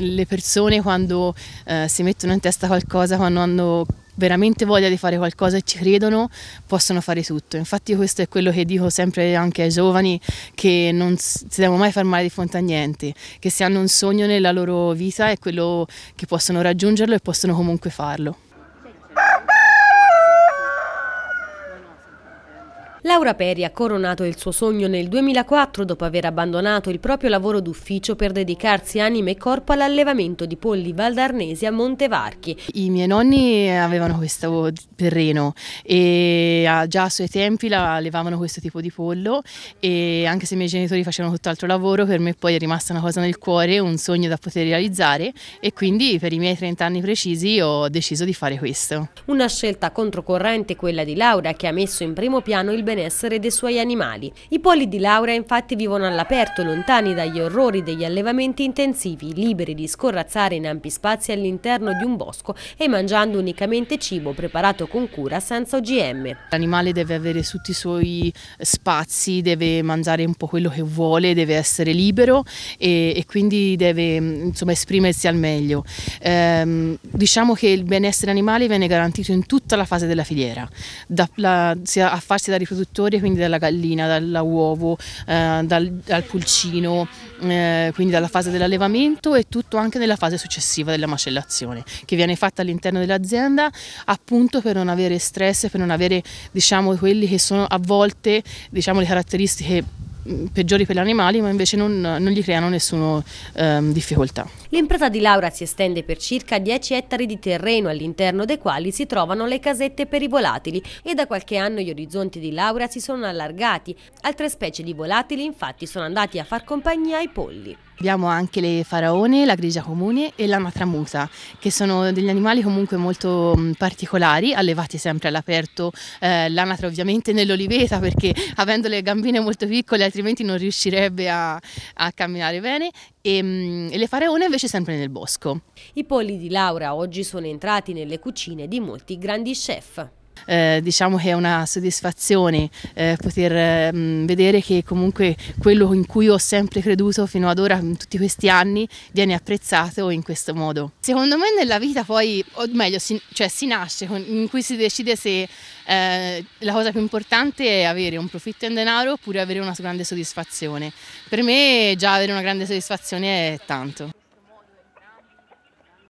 le persone quando eh, si mettono in testa qualcosa, quando hanno veramente voglia di fare qualcosa e ci credono, possono fare tutto. Infatti questo è quello che dico sempre anche ai giovani, che non si devono mai fermare di fronte a niente, che se hanno un sogno nella loro vita è quello che possono raggiungerlo e possono comunque farlo. Laura Peri ha coronato il suo sogno nel 2004 dopo aver abbandonato il proprio lavoro d'ufficio per dedicarsi anima e corpo all'allevamento di polli valdarnesi a Montevarchi. I miei nonni avevano questo terreno e ah, già a suoi tempi allevavano questo tipo di pollo e anche se i miei genitori facevano tutt'altro lavoro per me poi è rimasta una cosa nel cuore, un sogno da poter realizzare e quindi per i miei 30 anni precisi ho deciso di fare questo. Una scelta controcorrente quella di Laura che ha messo in primo piano il beneficio benessere dei suoi animali. I poli di Laura infatti vivono all'aperto, lontani dagli orrori degli allevamenti intensivi, liberi di scorrazzare in ampi spazi all'interno di un bosco e mangiando unicamente cibo preparato con cura senza OGM. L'animale deve avere tutti i suoi spazi, deve mangiare un po' quello che vuole, deve essere libero e, e quindi deve insomma, esprimersi al meglio. Ehm, diciamo che il benessere animale viene garantito in tutta la fase della filiera, da, la, sia a farsi da riproduzione settori, quindi dalla gallina, dall'uovo, eh, dal, dal, pulcino, eh, quindi dalla fase dell'allevamento e tutto anche nella fase successiva della macellazione, che viene fatta all'interno dell'azienda appunto per non avere stress, per non avere diciamo, quelli che sono a volte diciamo, le caratteristiche Mm, peggiori per gli animali ma invece non, non gli creano nessuna ehm, difficoltà. L'impresa di Laura si estende per circa 10 ettari di terreno all'interno dei quali si trovano le casette per i volatili e da qualche anno gli orizzonti di Laura si sono allargati. Altre specie di volatili infatti sono andati a far compagnia ai polli. Abbiamo anche le faraone, la grigia comune e l'anatramusa, che sono degli animali comunque molto mm, particolari, allevati sempre all'aperto, eh, l'anatra ovviamente nell'oliveta perché avendo le gambine molto piccole altrimenti non riuscirebbe a, a camminare bene e, mm, e le faraone invece sempre nel bosco. I polli di Laura oggi sono entrati nelle cucine di molti grandi chef eh, diciamo che è una soddisfazione eh, poter mh, mm, vedere che comunque quello in cui ho sempre creduto fino ad ora, in tutti questi anni, viene apprezzato in questo modo. Secondo me nella vita poi, o meglio, si, cioè si nasce, con, in cui si decide se eh, la cosa più importante è avere un profitto in denaro oppure avere una grande soddisfazione. Per me già avere una grande soddisfazione è tanto.